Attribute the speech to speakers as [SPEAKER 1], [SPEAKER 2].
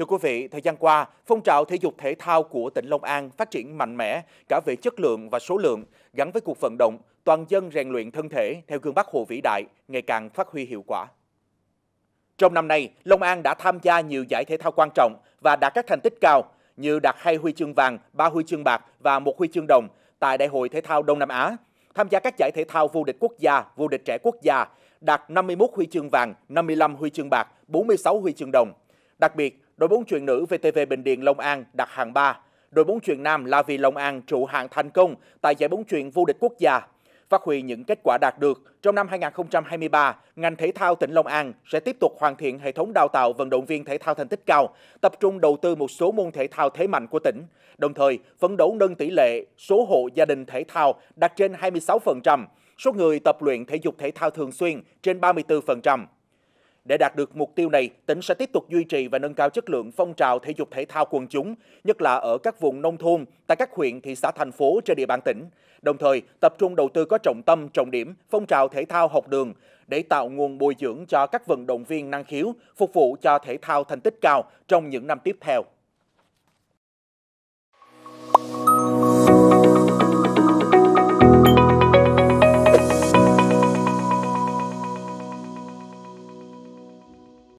[SPEAKER 1] Thưa quý vị, thời gian qua, phong trào thể dục thể thao của tỉnh Long An phát triển mạnh mẽ cả về chất lượng và số lượng, gắn với cuộc vận động, toàn dân rèn luyện thân thể theo gương Bắc Hồ vĩ đại ngày càng phát huy hiệu quả. Trong năm nay, Long An đã tham gia nhiều giải thể thao quan trọng và đạt các thành tích cao như đạt hai huy chương vàng, ba huy chương bạc và một huy chương đồng tại Đại hội Thể thao Đông Nam Á, tham gia các giải thể thao vô địch quốc gia, vô địch trẻ quốc gia, đạt 51 huy chương vàng, 55 huy chương bạc, 46 huy chương đồng. Đặc biệt, Đội bóng truyền nữ VTV Bình Điền Long An đặt hạng 3. Đội bóng truyền nam La Vì Long An trụ hạng thành công tại giải bóng truyền vô địch quốc gia. Phát huy những kết quả đạt được, trong năm 2023, ngành thể thao tỉnh Long An sẽ tiếp tục hoàn thiện hệ thống đào tạo vận động viên thể thao thành tích cao, tập trung đầu tư một số môn thể thao thế mạnh của tỉnh, đồng thời phấn đấu nâng tỷ lệ số hộ gia đình thể thao đạt trên 26%, số người tập luyện thể dục thể thao thường xuyên trên 34%. Để đạt được mục tiêu này, tỉnh sẽ tiếp tục duy trì và nâng cao chất lượng phong trào thể dục thể thao quần chúng, nhất là ở các vùng nông thôn, tại các huyện, thị xã, thành phố trên địa bàn tỉnh. Đồng thời, tập trung đầu tư có trọng tâm, trọng điểm phong trào thể thao học đường để tạo nguồn bồi dưỡng cho các vận động viên năng khiếu, phục vụ cho thể thao thành tích cao trong những năm tiếp theo.